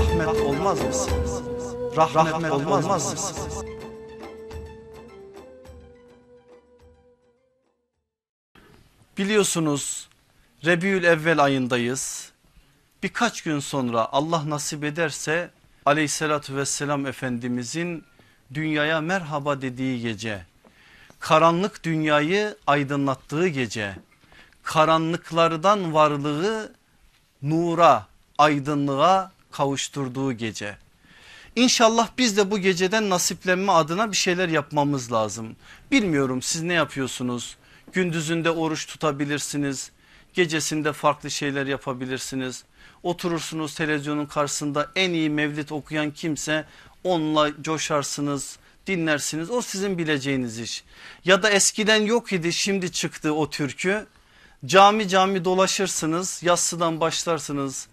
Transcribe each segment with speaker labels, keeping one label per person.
Speaker 1: rahmet olmaz mısınız? Rahmet, rahmet olmaz mısın? Biliyorsunuz Rebiül Evvel ayındayız. Birkaç gün sonra Allah nasip ederse aleyhissalatü vesselam Efendimizin dünyaya merhaba dediği gece, karanlık dünyayı aydınlattığı gece, karanlıklardan varlığı nura, aydınlığa kavuşturduğu gece. İnşallah biz de bu geceden nasiplenme adına bir şeyler yapmamız lazım. Bilmiyorum siz ne yapıyorsunuz? Gündüzünde oruç tutabilirsiniz. Gecesinde farklı şeyler yapabilirsiniz. Oturursunuz televizyonun karşısında en iyi mevlid okuyan kimse onunla coşarsınız dinlersiniz o sizin bileceğiniz iş. Ya da eskiden yok idi şimdi çıktı o türkü cami cami dolaşırsınız yassıdan başlarsınız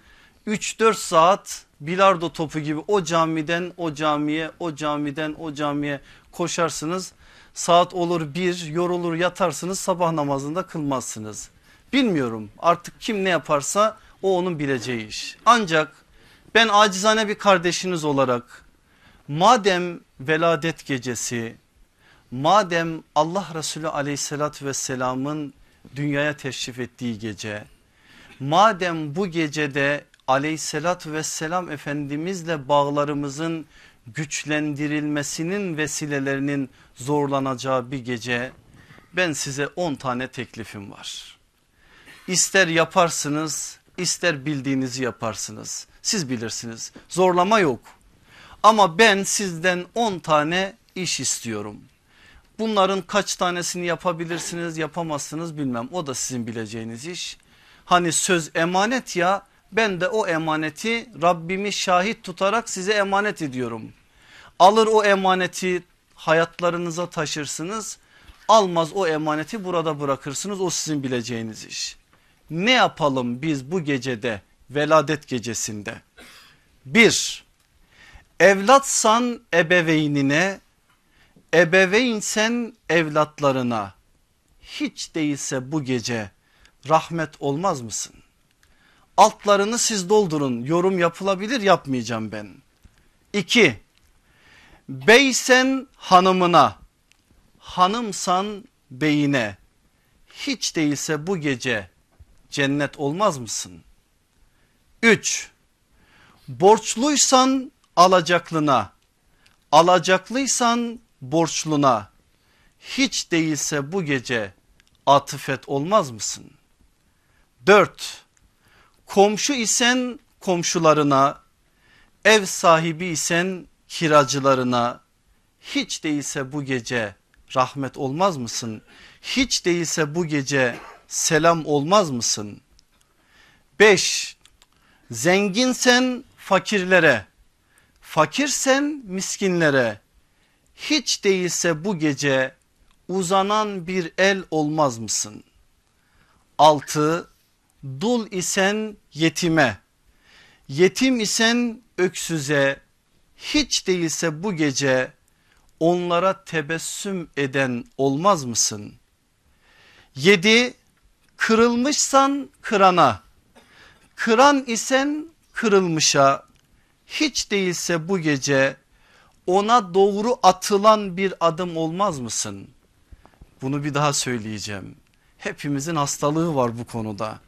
Speaker 1: 3-4 saat bilardo topu gibi o camiden o camiye o camiden o camiye koşarsınız. Saat olur bir yorulur yatarsınız sabah namazında kılmazsınız. Bilmiyorum artık kim ne yaparsa o onun bileceği iş. Ancak ben acizane bir kardeşiniz olarak madem veladet gecesi madem Allah Resulü aleyhissalatü vesselamın dünyaya teşrif ettiği gece madem bu gecede aleyhissalatü vesselam efendimizle bağlarımızın güçlendirilmesinin vesilelerinin zorlanacağı bir gece ben size 10 tane teklifim var. İster yaparsınız ister bildiğinizi yaparsınız siz bilirsiniz zorlama yok ama ben sizden 10 tane iş istiyorum. Bunların kaç tanesini yapabilirsiniz yapamazsınız bilmem o da sizin bileceğiniz iş. Hani söz emanet ya ben de o emaneti Rabbimi şahit tutarak size emanet ediyorum. Alır o emaneti hayatlarınıza taşırsınız. Almaz o emaneti burada bırakırsınız. O sizin bileceğiniz iş. Ne yapalım biz bu gecede veladet gecesinde? Bir, evlatsan ebeveynine, ebeveynsen evlatlarına hiç değilse bu gece rahmet olmaz mısın? Altlarını siz doldurun yorum yapılabilir yapmayacağım ben. 2. Beysen hanımına, hanımsan beyine hiç değilse bu gece cennet olmaz mısın? 3. Borçluysan alacaklına, alacaklıysan borçluna hiç değilse bu gece atıfet olmaz mısın? 4 komşu isen komşularına, ev sahibi isen kiracılarına hiç değilse bu gece rahmet olmaz mısın? Hiç değilse bu gece selam olmaz mısın? 5. Zenginsen fakirlere, fakirsen miskinlere hiç değilse bu gece uzanan bir el olmaz mısın? 6 dul isen yetime, yetim isen öksüze, hiç değilse bu gece onlara tebessüm eden olmaz mısın? Yedi, Kırılmışsan kırana, kıran isen kırılmışa, hiç değilse bu gece ona doğru atılan bir adım olmaz mısın? Bunu bir daha söyleyeceğim. Hepimizin hastalığı var bu konuda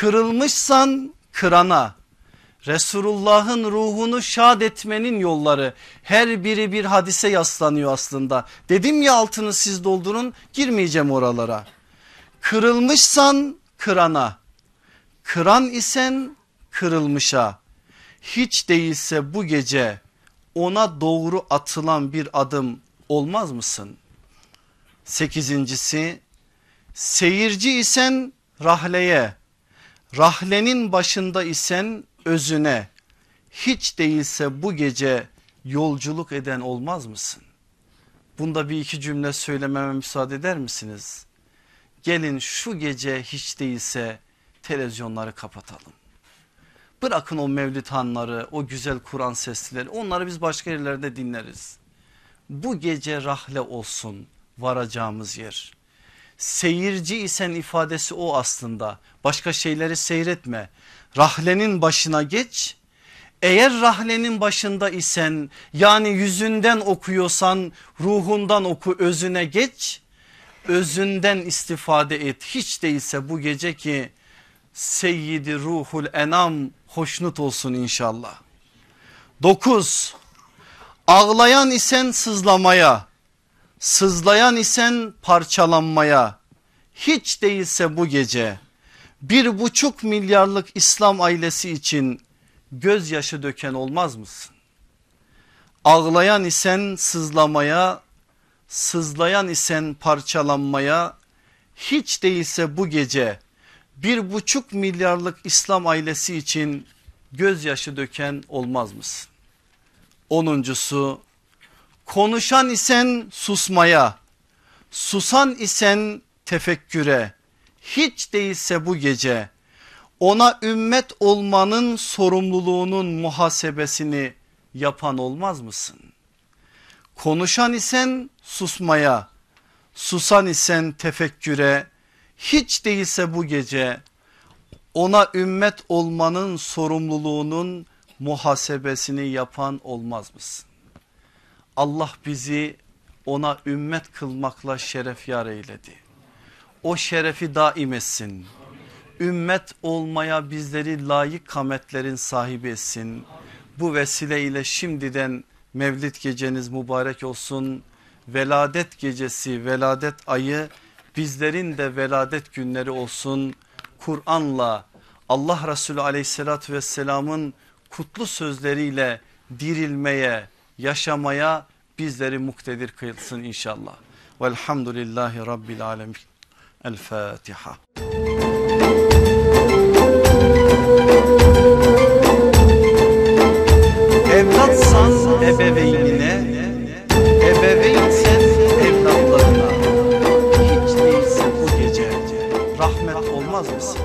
Speaker 1: kırılmışsan kırana Resulullah'ın ruhunu şad etmenin yolları her biri bir hadise yaslanıyor aslında. Dedim ya altını siz doldurun girmeyeceğim oralara. Kırılmışsan kırana, kıran isen kırılmışa, hiç değilse bu gece ona doğru atılan bir adım olmaz mısın? Sekizincisi seyirci isen rahleye, Rahlenin başında isen özüne hiç değilse bu gece yolculuk eden olmaz mısın? Bunda bir iki cümle söylememe müsaade eder misiniz? Gelin şu gece hiç değilse televizyonları kapatalım. Bırakın o mevlid hanları, o güzel Kur'an sesleri onları biz başka yerlerde dinleriz. Bu gece rahle olsun varacağımız yer seyirci isen ifadesi o aslında. Başka şeyleri seyretme. Rahlenin başına geç. Eğer rahlenin başında isen yani yüzünden okuyorsan ruhundan oku özüne geç. Özünden istifade et. Hiç değilse bu gece ki Seyyidi Ruhul Enam hoşnut olsun inşallah. 9. Ağlayan isen sızlamaya sızlayan isen parçalanmaya hiç değilse bu gece bir buçuk milyarlık İslam ailesi için gözyaşı döken olmaz mısın? Ağlayan isen sızlamaya, sızlayan isen parçalanmaya hiç değilse bu gece bir buçuk milyarlık İslam ailesi için gözyaşı döken olmaz mısın? Onuncusu Konuşan isen susmaya, susan isen tefekküre, hiç değilse bu gece ona ümmet olmanın sorumluluğunun muhasebesini yapan olmaz mısın? Konuşan isen susmaya, susan isen tefekküre, hiç değilse bu gece ona ümmet olmanın sorumluluğunun muhasebesini yapan olmaz mısın? Allah bizi ona ümmet kılmakla şerefyar eyledi. O şerefi daim etsin. Ümmet olmaya bizleri layık kametlerin sahibi etsin. Bu vesileyle şimdiden Mevlid geceniz mübarek olsun. Veladet gecesi, veladet ayı bizlerin de veladet günleri olsun. Kur'an'la Allah Resulü aleyhissalatü vesselamın kutlu sözleriyle dirilmeye, yaşamaya bizleri muktedir kılsın inşallah. Velhamdülillahi Rabbil Alemin. El Fatiha. Evlatsan ebeveynine, ebeveynsen evlatlarına, hiç değilse bu gece rahmet olmaz mısın?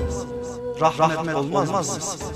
Speaker 1: Rahmet, rahmet olmaz mısın?